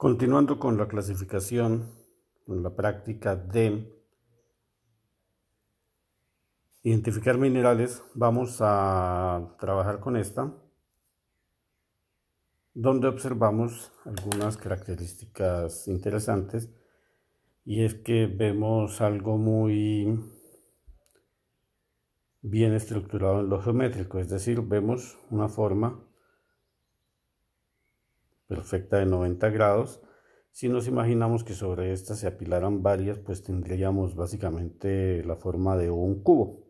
Continuando con la clasificación, con la práctica de identificar minerales, vamos a trabajar con esta, donde observamos algunas características interesantes y es que vemos algo muy bien estructurado en lo geométrico, es decir, vemos una forma perfecta de 90 grados. Si nos imaginamos que sobre esta se apilaran varias, pues tendríamos básicamente la forma de un cubo.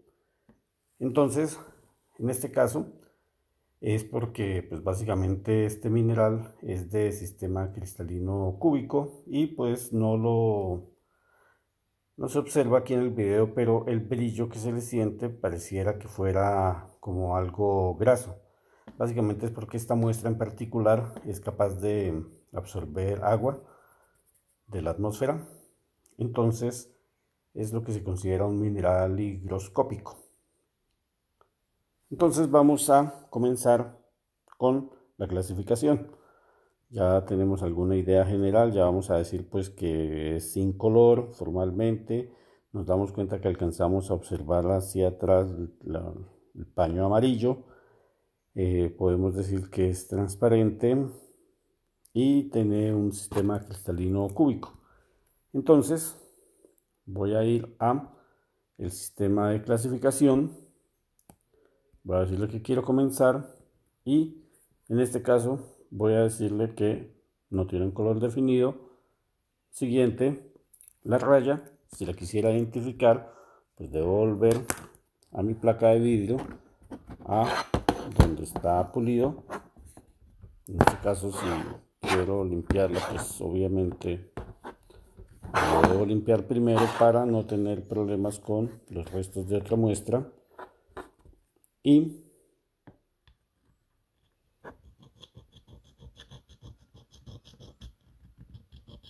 Entonces, en este caso, es porque pues básicamente este mineral es de sistema cristalino cúbico y pues no lo no se observa aquí en el video pero el brillo que se le siente pareciera que fuera como algo graso Básicamente es porque esta muestra en particular es capaz de absorber agua de la atmósfera. Entonces es lo que se considera un mineral higroscópico. Entonces vamos a comenzar con la clasificación. Ya tenemos alguna idea general, ya vamos a decir pues que es sin color formalmente. Nos damos cuenta que alcanzamos a observar hacia atrás el paño amarillo eh, podemos decir que es transparente y tiene un sistema cristalino cúbico. Entonces, voy a ir a el sistema de clasificación. Voy a decirle que quiero comenzar y en este caso voy a decirle que no tiene un color definido. Siguiente, la raya, si la quisiera identificar, pues devolver a mi placa de vidrio a cuando está pulido. En este caso, si quiero limpiarlo pues obviamente lo debo limpiar primero para no tener problemas con los restos de otra muestra. Y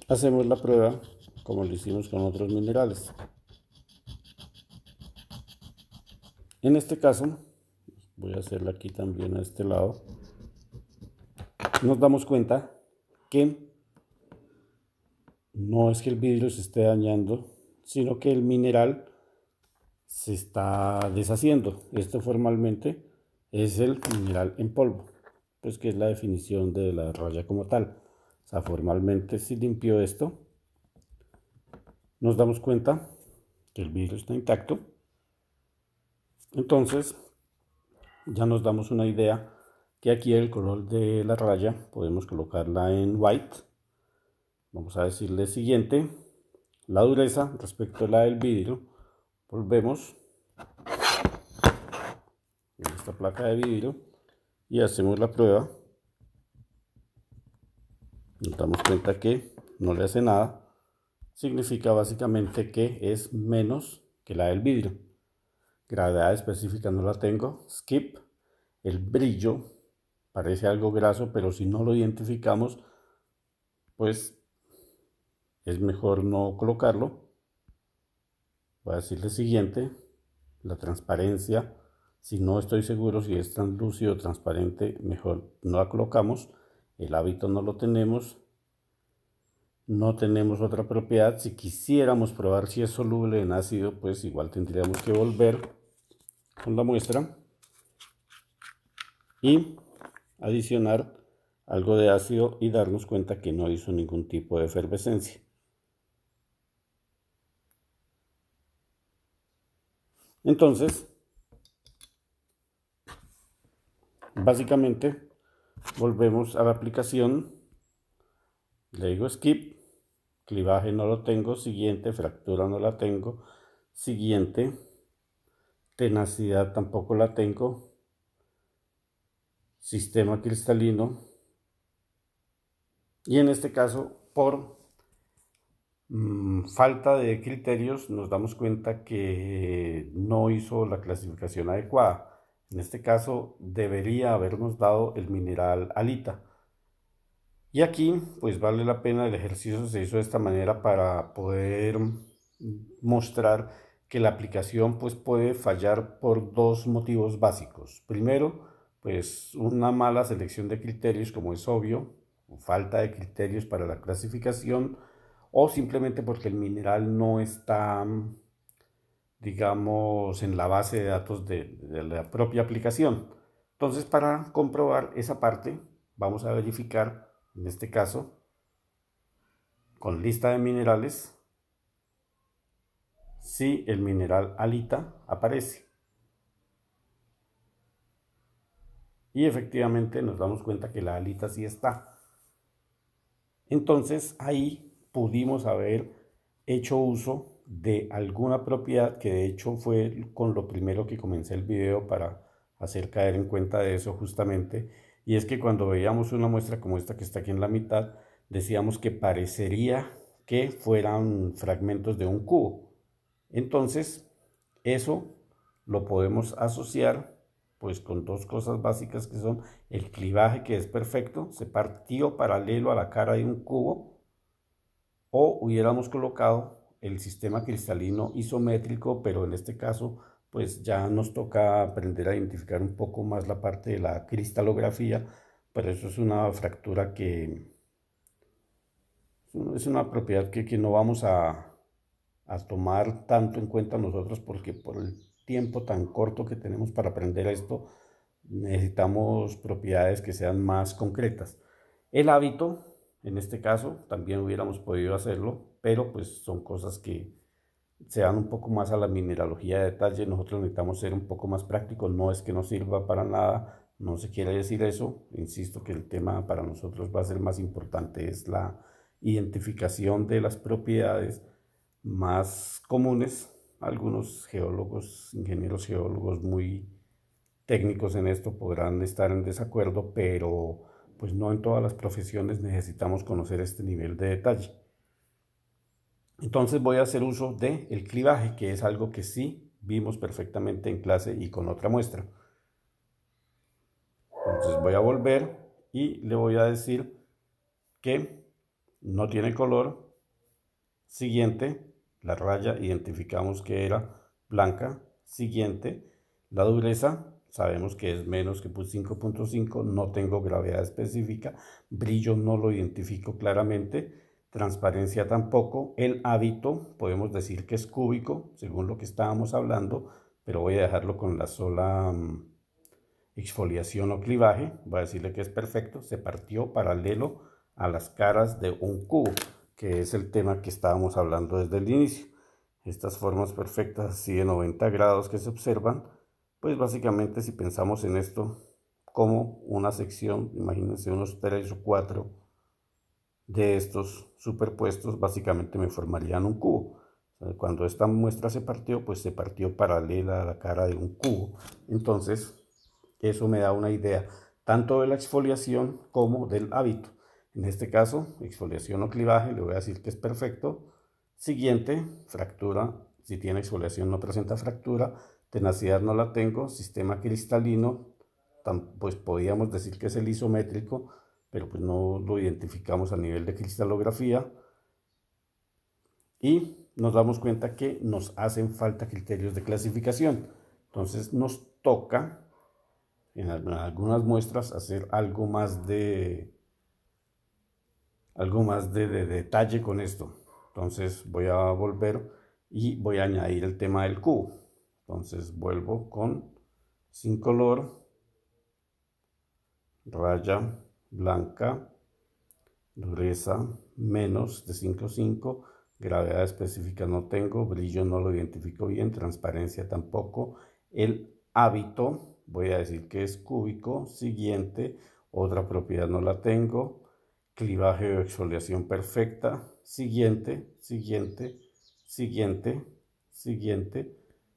hacemos la prueba como lo hicimos con otros minerales. En este caso, voy a hacerla aquí también a este lado, nos damos cuenta que no es que el vidrio se esté dañando, sino que el mineral se está deshaciendo. Esto formalmente es el mineral en polvo, pues que es la definición de la raya como tal. O sea, formalmente si limpió esto, nos damos cuenta que el vidrio está intacto. Entonces, ya nos damos una idea que aquí el color de la raya podemos colocarla en white vamos a decirle siguiente la dureza respecto a la del vidrio volvemos en esta placa de vidrio y hacemos la prueba nos damos cuenta que no le hace nada significa básicamente que es menos que la del vidrio gravedad específica no la tengo, skip, el brillo, parece algo graso, pero si no lo identificamos, pues es mejor no colocarlo. Voy a decirle siguiente, la transparencia, si no estoy seguro si es translúcido o transparente, mejor no la colocamos, el hábito no lo tenemos, no tenemos otra propiedad. Si quisiéramos probar si es soluble en ácido, pues igual tendríamos que volver con la muestra y adicionar algo de ácido y darnos cuenta que no hizo ningún tipo de efervescencia. Entonces, básicamente volvemos a la aplicación, le digo skip, clivaje no lo tengo, siguiente, fractura no la tengo, siguiente, tenacidad tampoco la tengo, sistema cristalino y en este caso por mm, falta de criterios nos damos cuenta que no hizo la clasificación adecuada. En este caso debería habernos dado el mineral alita. Y aquí pues vale la pena el ejercicio se hizo de esta manera para poder mm, mostrar que la aplicación pues puede fallar por dos motivos básicos. Primero, pues una mala selección de criterios, como es obvio, falta de criterios para la clasificación, o simplemente porque el mineral no está, digamos, en la base de datos de, de la propia aplicación. Entonces, para comprobar esa parte, vamos a verificar, en este caso, con lista de minerales, si el mineral alita aparece. Y efectivamente nos damos cuenta que la alita sí está. Entonces ahí pudimos haber hecho uso de alguna propiedad que de hecho fue con lo primero que comencé el video para hacer caer en cuenta de eso justamente. Y es que cuando veíamos una muestra como esta que está aquí en la mitad, decíamos que parecería que fueran fragmentos de un cubo. Entonces, eso lo podemos asociar pues con dos cosas básicas que son el clivaje que es perfecto, se partió paralelo a la cara de un cubo, o hubiéramos colocado el sistema cristalino isométrico, pero en este caso pues ya nos toca aprender a identificar un poco más la parte de la cristalografía, pero eso es una fractura que es una propiedad que, que no vamos a, a tomar tanto en cuenta nosotros porque por el tiempo tan corto que tenemos para aprender esto, necesitamos propiedades que sean más concretas. El hábito, en este caso, también hubiéramos podido hacerlo, pero pues son cosas que se dan un poco más a la mineralogía de detalle. Nosotros necesitamos ser un poco más prácticos, no es que no sirva para nada, no se quiere decir eso. Insisto que el tema para nosotros va a ser más importante, es la identificación de las propiedades más comunes. Algunos geólogos, ingenieros geólogos muy técnicos en esto podrán estar en desacuerdo, pero pues no en todas las profesiones necesitamos conocer este nivel de detalle. Entonces voy a hacer uso de el clivaje, que es algo que sí vimos perfectamente en clase y con otra muestra. Entonces voy a volver y le voy a decir que no tiene color. Siguiente, la raya identificamos que era blanca, siguiente, la dureza sabemos que es menos que 5.5, pues no tengo gravedad específica, brillo no lo identifico claramente, transparencia tampoco, el hábito podemos decir que es cúbico, según lo que estábamos hablando, pero voy a dejarlo con la sola mm, exfoliación o clivaje, voy a decirle que es perfecto, se partió paralelo a las caras de un cubo que es el tema que estábamos hablando desde el inicio. Estas formas perfectas así de 90 grados que se observan, pues básicamente si pensamos en esto como una sección, imagínense unos 3 o 4 de estos superpuestos, básicamente me formarían un cubo. Cuando esta muestra se partió, pues se partió paralela a la cara de un cubo. Entonces, eso me da una idea tanto de la exfoliación como del hábito. En este caso, exfoliación o clivaje, le voy a decir que es perfecto. Siguiente, fractura. Si tiene exfoliación no presenta fractura. Tenacidad no la tengo. Sistema cristalino, pues podríamos decir que es el isométrico, pero pues no lo identificamos a nivel de cristalografía. Y nos damos cuenta que nos hacen falta criterios de clasificación. Entonces nos toca en algunas muestras hacer algo más de algo más de, detalle con esto. Entonces voy a volver y voy a añadir el tema del cubo. Entonces vuelvo con sin color, raya blanca, dureza menos de 5.5, gravedad específica no tengo, brillo no lo identifico bien, transparencia tampoco, el hábito voy a decir que es cúbico, siguiente, otra propiedad no la tengo, clivaje o exfoliación perfecta, siguiente, siguiente, siguiente, siguiente,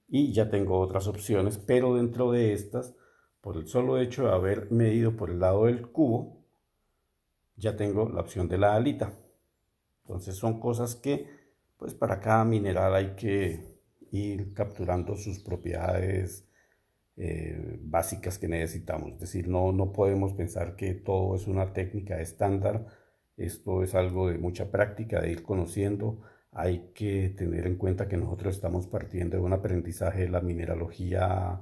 y ya tengo otras opciones, pero dentro de estas, por el solo hecho de haber medido por el lado del cubo, ya tengo la opción de la alita. Entonces son cosas que, pues para cada mineral hay que ir capturando sus propiedades eh, básicas que necesitamos. Es decir, no, no podemos pensar que todo es una técnica estándar, esto es algo de mucha práctica, de ir conociendo. Hay que tener en cuenta que nosotros estamos partiendo de un aprendizaje de la mineralogía,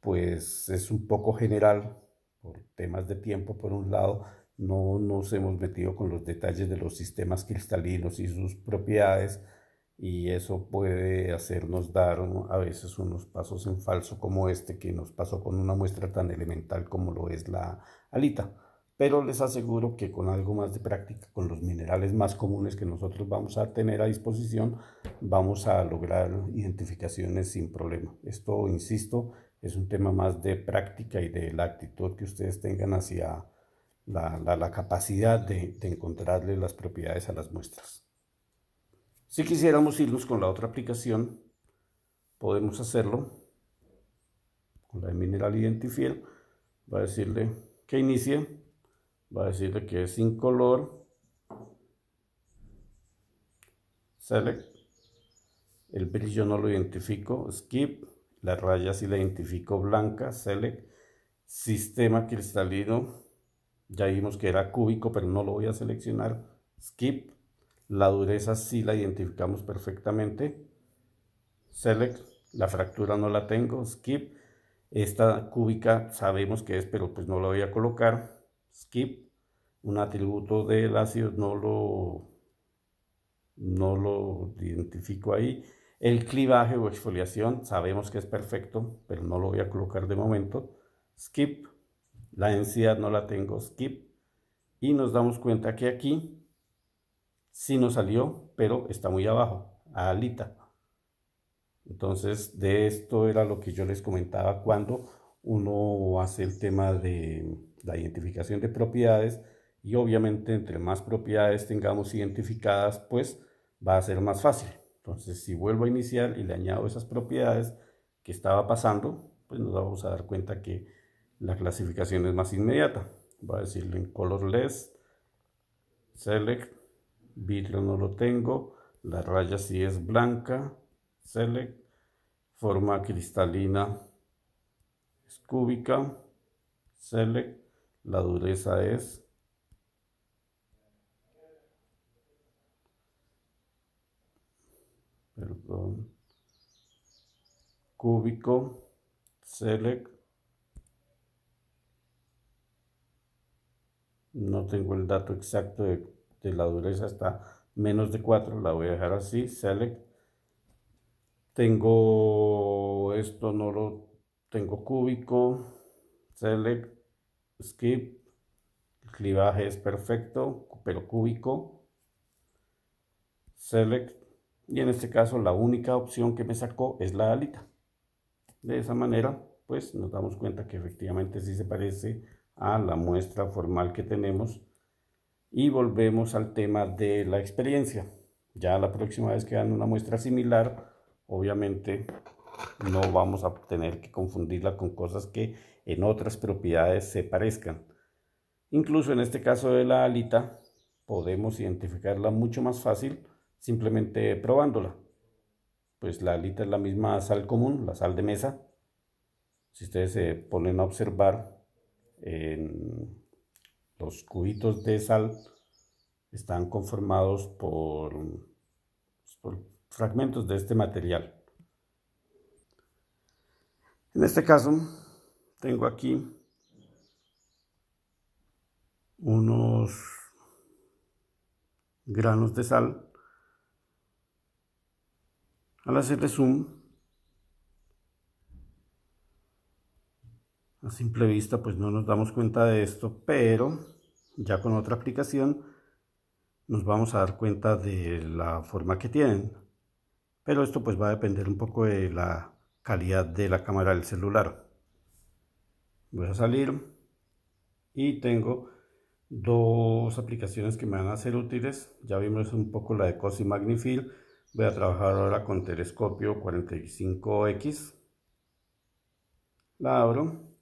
pues es un poco general, por temas de tiempo por un lado, no nos hemos metido con los detalles de los sistemas cristalinos y sus propiedades, y eso puede hacernos dar a veces unos pasos en falso como este que nos pasó con una muestra tan elemental como lo es la alita. Pero les aseguro que con algo más de práctica, con los minerales más comunes que nosotros vamos a tener a disposición, vamos a lograr identificaciones sin problema. Esto, insisto, es un tema más de práctica y de la actitud que ustedes tengan hacia la, capacidad de encontrarle las propiedades a las muestras. Si quisiéramos irnos con la otra aplicación, podemos hacerlo. Con la de Mineral Identifiel, va a decirle que inicie, va a decirle que es sin color. Select. El brillo no lo identifico. Skip. La raya sí la identifico blanca. Select. Sistema cristalino. Ya vimos que era cúbico, pero no lo voy a seleccionar. Skip. La dureza sí la identificamos perfectamente. Select, la fractura no la tengo. Skip, esta cúbica sabemos que es, pero pues no la voy a colocar. Skip, un atributo del ácido no lo, no lo identifico ahí. El clivaje o exfoliación sabemos que es perfecto, pero no lo voy a colocar de momento. Skip, la densidad no la tengo. Skip, y nos damos cuenta que aquí sí nos salió, pero está muy abajo, a alita. Entonces, de esto era lo que yo les comentaba cuando uno hace el tema de la identificación de propiedades y obviamente entre más propiedades tengamos identificadas, pues va a ser más fácil. Entonces, si vuelvo a iniciar y le añado esas propiedades que estaba pasando, pues nos vamos a dar cuenta que la clasificación es más inmediata. Voy a decirle en colorless, select, vidrio no lo tengo, la raya sí es blanca, select, forma cristalina es cúbica, select, la dureza es perdón, cúbico, select, no tengo el dato exacto de este, la dureza está menos de 4, la voy a dejar así, select. Tengo esto, no lo tengo cúbico, select, skip, el clivaje es perfecto, pero cúbico, select, y en este caso la única opción que me sacó es la alita. De esa manera, pues nos damos cuenta que efectivamente sí se parece a la muestra formal que tenemos y volvemos al tema de la experiencia. Ya la próxima vez que dan una muestra similar, obviamente no vamos a tener que confundirla con cosas que en otras propiedades se parezcan. Incluso en este caso de la alita, podemos identificarla mucho más fácil simplemente probándola. Pues la alita es la misma sal común, la sal de mesa. Si ustedes se ponen a observar en los cubitos de sal están conformados pues, por, fragmentos de este material. En este caso, tengo aquí unos granos de sal. Al hacerle zoom, A simple vista pues no nos damos cuenta de esto, pero ya con otra aplicación nos vamos a dar cuenta de la forma que tienen. Pero esto pues va a depender un poco de la calidad de la cámara del celular. Voy a salir y tengo dos aplicaciones que me van a ser útiles. Ya vimos un poco la de Cosi Magnifil. Voy a trabajar ahora con telescopio 45X. La abro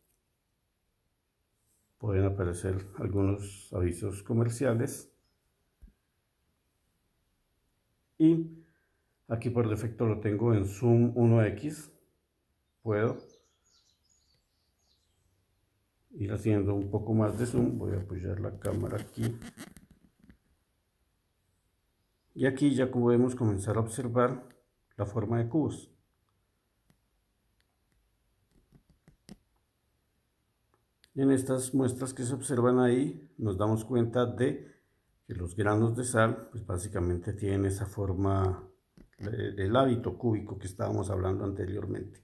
pueden aparecer algunos avisos comerciales. Y aquí por defecto lo tengo en Zoom 1X. Puedo ir haciendo un poco más de zoom. Voy a apoyar la cámara aquí. Y aquí ya podemos comenzar a observar la forma de cubos. En estas muestras que se observan ahí nos damos cuenta de que los granos de sal pues básicamente tienen esa forma, del hábito cúbico que estábamos hablando anteriormente.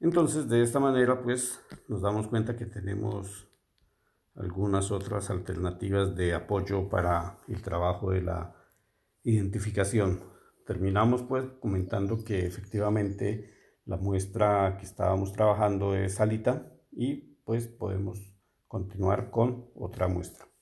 Entonces de esta manera pues nos damos cuenta que tenemos algunas otras alternativas de apoyo para el trabajo de la identificación. Terminamos pues comentando que efectivamente la muestra que estábamos trabajando es salita y pues podemos continuar con otra muestra.